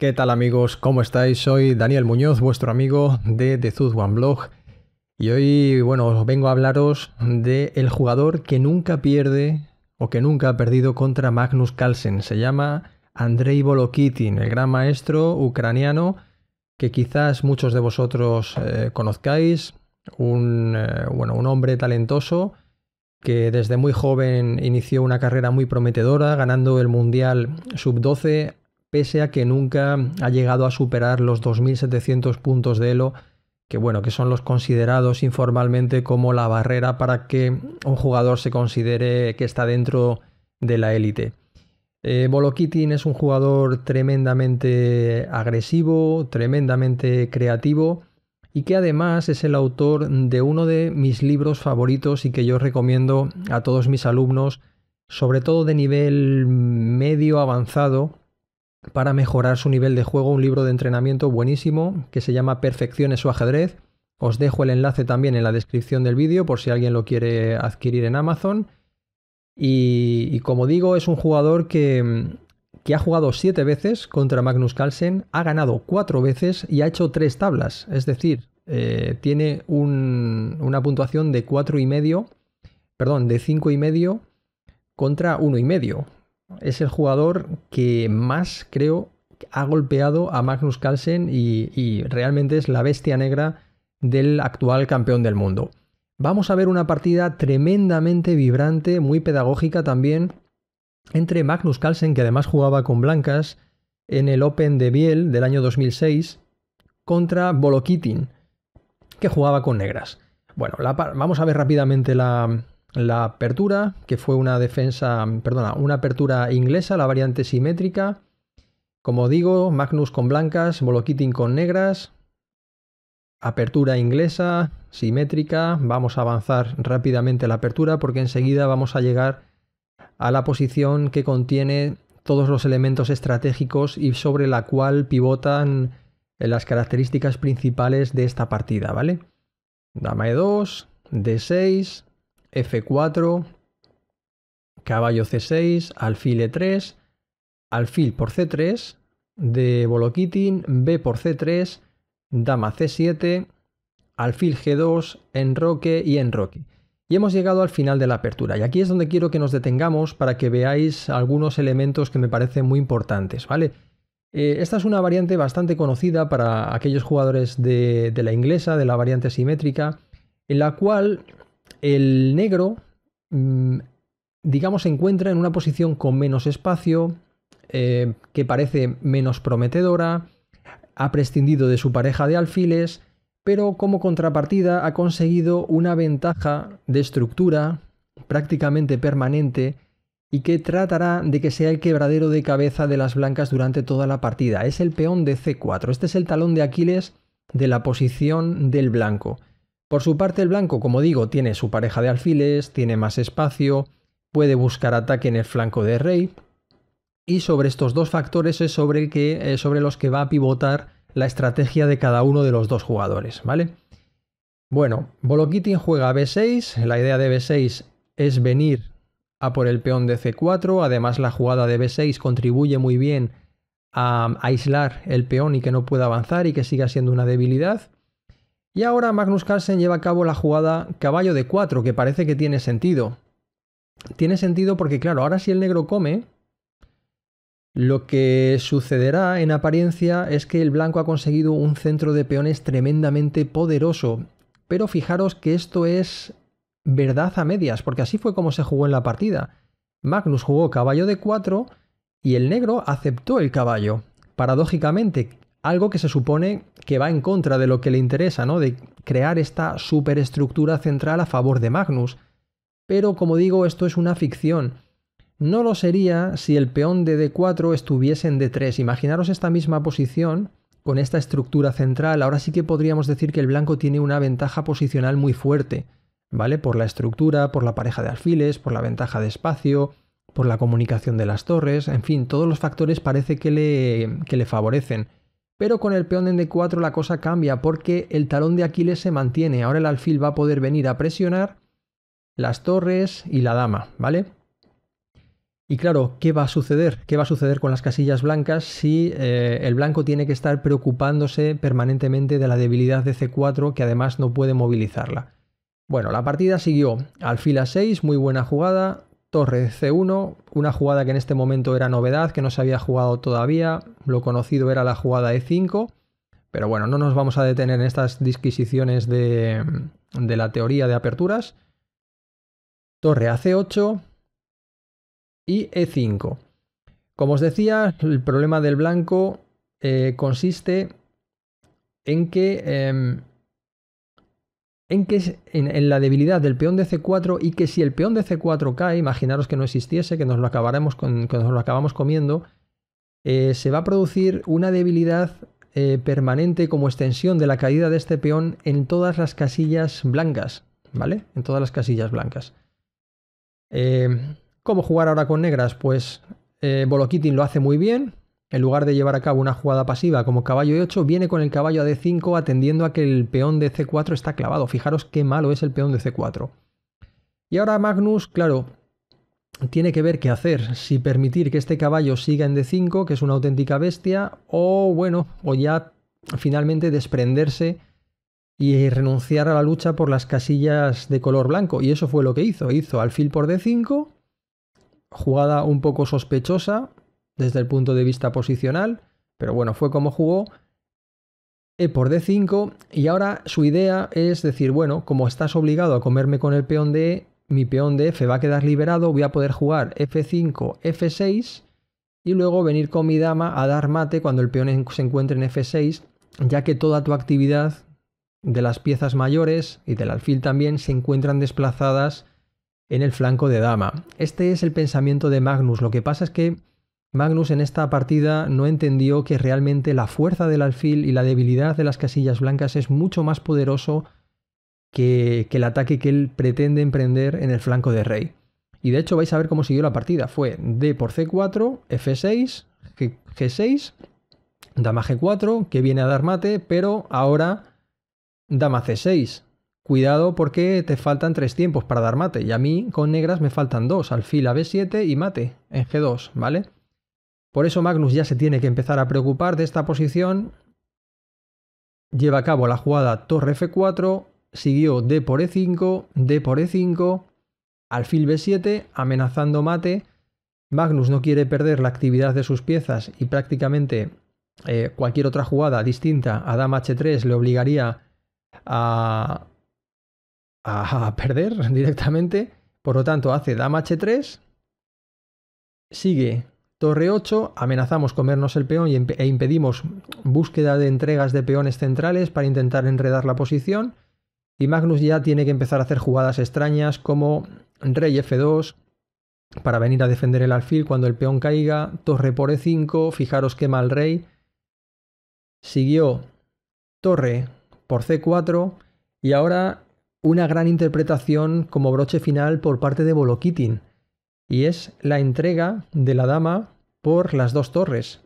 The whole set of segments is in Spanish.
¿Qué tal amigos? ¿Cómo estáis? Soy Daniel Muñoz, vuestro amigo de The Zuz One Blog. Y hoy, bueno, vengo a hablaros de el jugador que nunca pierde o que nunca ha perdido contra Magnus Carlsen. Se llama Andrei Volokitin, el gran maestro ucraniano que quizás muchos de vosotros eh, conozcáis, un, eh, bueno, un hombre talentoso que desde muy joven inició una carrera muy prometedora, ganando el Mundial Sub-12, pese a que nunca ha llegado a superar los 2.700 puntos de Elo, que bueno, que son los considerados informalmente como la barrera para que un jugador se considere que está dentro de la élite. Bolo eh, Bolokitin es un jugador tremendamente agresivo, tremendamente creativo y que además es el autor de uno de mis libros favoritos y que yo recomiendo a todos mis alumnos, sobre todo de nivel medio avanzado, para mejorar su nivel de juego, un libro de entrenamiento buenísimo que se llama Perfecciones su ajedrez. Os dejo el enlace también en la descripción del vídeo por si alguien lo quiere adquirir en Amazon. Y, como digo, es un jugador que, ha jugado siete veces contra Magnus Carlsen, ha ganado cuatro veces y ha hecho tres tablas. Es decir, eh, tiene una puntuación de cuatro y medio, perdón, de cinco y medio contra uno y medio. Es el jugador que más creo ha golpeado a Magnus Carlsen y realmente es la bestia negra del actual campeón del mundo. Vamos a ver una partida tremendamente vibrante, muy pedagógica también, entre Magnus Carlsen, que además jugaba con blancas en el Open de Biel del año 2006, contra Bolokitin, que jugaba con negras. Bueno, vamos a ver rápidamente la, apertura, que fue una defensa, perdona, una apertura inglesa, la variante simétrica. Como digo, Magnus con blancas, Bolokitin con negras, Apertura inglesa, simétrica, vamos a avanzar rápidamente la apertura porque enseguida vamos a llegar a la posición que contiene todos los elementos estratégicos y sobre la cual pivotan las características principales de esta partida, ¿vale? Dama E2, D6, F4, caballo C6, alfil E3, alfil por C3, de Kitting, B por C3, dama c7, alfil g2, enroque y enroque. Y hemos llegado al final de la apertura y aquí es donde quiero que nos detengamos para que veáis algunos elementos que me parecen muy importantes, ¿vale? Eh, esta es una variante bastante conocida para aquellos jugadores de, la inglesa, de la variante simétrica, en la cual el negro, mm, digamos, se encuentra en una posición con menos espacio, eh, que parece menos prometedora, ha prescindido de su pareja de alfiles, pero como contrapartida ha conseguido una ventaja de estructura prácticamente permanente y que tratará de que sea el quebradero de cabeza de las blancas durante toda la partida. Es el peón de C4. Este es el talón de Aquiles de la posición del blanco. Por su parte el blanco, como digo, tiene su pareja de alfiles, tiene más espacio, puede buscar ataque en el flanco de rey, y sobre estos dos factores es sobre, eh, sobre los que va a pivotar la estrategia de cada uno de los dos jugadores, ¿vale? Bueno, Boloquiti juega B6, la idea de B6 es venir a por el peón de C4, además la jugada de B6 contribuye muy bien a mm, aislar el peón y que no pueda avanzar y que siga siendo una debilidad. Y ahora Magnus Carlsen lleva a cabo la jugada caballo de 4, que parece que tiene sentido. Tiene sentido porque, claro, ahora si el negro come, lo que sucederá en apariencia es que el blanco ha conseguido un centro de peones tremendamente poderoso, pero fijaros que esto es verdad a medias, porque así fue como se jugó en la partida. Magnus jugó caballo de 4 y el negro aceptó el caballo. Paradójicamente, algo que se supone que va en contra de lo que le interesa, ¿no? De crear esta superestructura central a favor de Magnus. Pero como digo, esto es una ficción. No lo sería si el peón de D4 estuviese en D3. Imaginaros esta misma posición con esta estructura central. Ahora sí que podríamos decir que el blanco tiene una ventaja posicional muy fuerte, ¿vale? Por la estructura, por la pareja de alfiles, por la ventaja de espacio, por la comunicación de las torres, en fin, todos los factores parece que le, favorecen. Pero con el peón en D4 la cosa cambia porque el talón de Aquiles se mantiene. Ahora el alfil va a poder venir a presionar las torres y la dama, ¿vale? Y claro, ¿qué va a suceder? ¿Qué va a suceder con las casillas blancas si eh, el blanco tiene que estar preocupándose permanentemente de la debilidad de C4 que además no puede movilizarla? Bueno, la partida siguió. Alfil a 6, muy buena jugada. Torre C1, una jugada que en este momento era novedad, que no se había jugado todavía. Lo conocido era la jugada E5. Pero bueno, no nos vamos a detener en estas disquisiciones de, de la teoría de aperturas. Torre a C8, y E5. Como os decía, el problema del blanco eh, consiste en que, em, en, que en, la debilidad del peón de C4 y que si el peón de C4 cae, imaginaros que no existiese, que nos lo, acabaremos lo acabamos comiendo, eh, se va a producir una debilidad eh, permanente como extensión de la caída de este peón en todas las casillas blancas, ¿vale? En todas las casillas blancas. ¿Cómo jugar ahora con negras? Pues eh, lo hace muy bien. En lugar de llevar a cabo una jugada pasiva como caballo E8, viene con el caballo a D5 atendiendo a que el peón de C4 está clavado. Fijaros qué malo es el peón de C4. Y ahora Magnus, claro, tiene que ver qué hacer, si permitir que este caballo siga en D5, que es una auténtica bestia, o bueno, o ya finalmente desprenderse y renunciar a la lucha por las casillas de color blanco. Y eso fue lo que hizo. Hizo alfil por D5 jugada un poco sospechosa desde el punto de vista posicional, pero bueno, fue como jugó. E por D5 y ahora su idea es decir, bueno, como estás obligado a comerme con el peón de E, mi peón de F e va a quedar liberado, voy a poder jugar F5, F6 y luego venir con mi dama a dar mate cuando el peón se encuentre en F6, ya que toda tu actividad de las piezas mayores y del alfil también se encuentran desplazadas en el flanco de dama. Este es el pensamiento de Magnus. Lo que pasa es que Magnus en esta partida no entendió que realmente la fuerza del alfil y la debilidad de las casillas blancas es mucho más poderoso que, el ataque que él pretende emprender en el flanco de rey. Y de hecho vais a ver cómo siguió la partida. Fue D por C4, F6, G, 6 dama G4, que viene a dar mate, pero ahora dama C6 cuidado porque te faltan tres tiempos para dar mate. Y a mí con negras me faltan dos, alfil a B7 y mate en G2, ¿vale? Por eso Magnus ya se tiene que empezar a preocupar de esta posición. Lleva a cabo la jugada torre F4, siguió D por E5, D por E5, alfil B7, amenazando mate. Magnus no quiere perder la actividad de sus piezas y prácticamente eh, cualquier otra jugada distinta a Dama H3 le obligaría a, a perder directamente. Por lo tanto, hace dama h3. Sigue torre 8. Amenazamos comernos el peón e impedimos búsqueda de entregas de peones centrales para intentar enredar la posición. Y Magnus ya tiene que empezar a hacer jugadas extrañas como rey f2 para venir a defender el alfil cuando el peón caiga, torre por e5, fijaros que mal rey. Siguió torre por c4 y ahora una gran interpretación como broche final por parte de Volokitin, y es la entrega de la dama por las dos torres.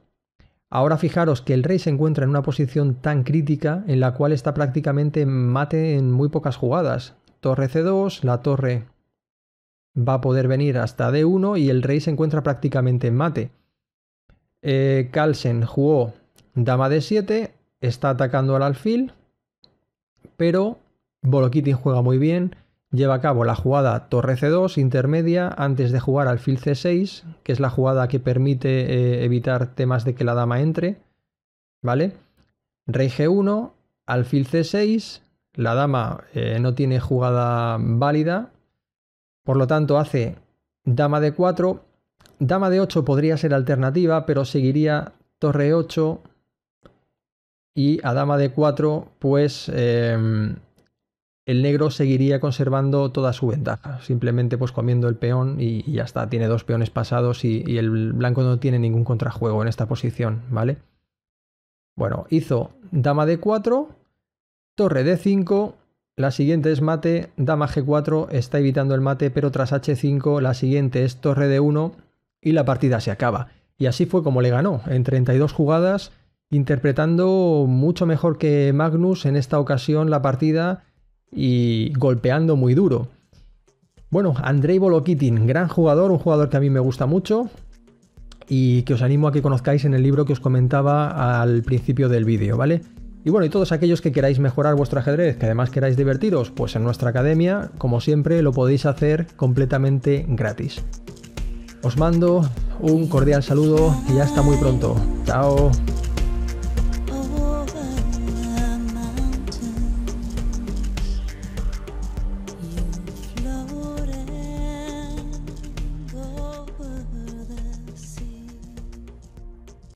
Ahora fijaros que el rey se encuentra en una posición tan crítica en la cual está prácticamente mate en muy pocas jugadas. Torre C2, la torre va a poder venir hasta D1 y el rey se encuentra prácticamente en mate. Eh, Carlsen jugó dama D7, está atacando al alfil, pero Bolokitin juega muy bien, lleva a cabo la jugada torre c2 intermedia antes de jugar al alfil c6, que es la jugada que permite eh, evitar temas de que la dama entre, ¿vale? Rey g1, alfil c6, la dama eh, no tiene jugada válida, por lo tanto hace dama de 4 dama de 8 podría ser alternativa, pero seguiría torre 8 y a dama de 4 pues em, el negro seguiría conservando toda su ventaja, simplemente pues comiendo el peón y, ya está, tiene dos peones pasados y, el blanco no tiene ningún contrajuego en esta posición, ¿vale? Bueno, hizo dama de 4 torre de 5 la siguiente es mate, dama g4, está evitando el mate, pero tras h5 la siguiente es torre de 1 y la partida se acaba. Y así fue como le ganó, en 32 jugadas, interpretando mucho mejor que Magnus en esta ocasión la partida y golpeando muy duro. Bueno, Andrei Bolokitin, gran jugador, un jugador que a mí me gusta mucho y que os animo a que conozcáis en el libro que os comentaba al principio del vídeo, ¿vale? Y bueno, y todos aquellos que queráis mejorar vuestro ajedrez, que además queráis divertiros, pues en nuestra academia, como siempre, lo podéis hacer completamente gratis. Os mando un cordial saludo y hasta muy pronto. Chao.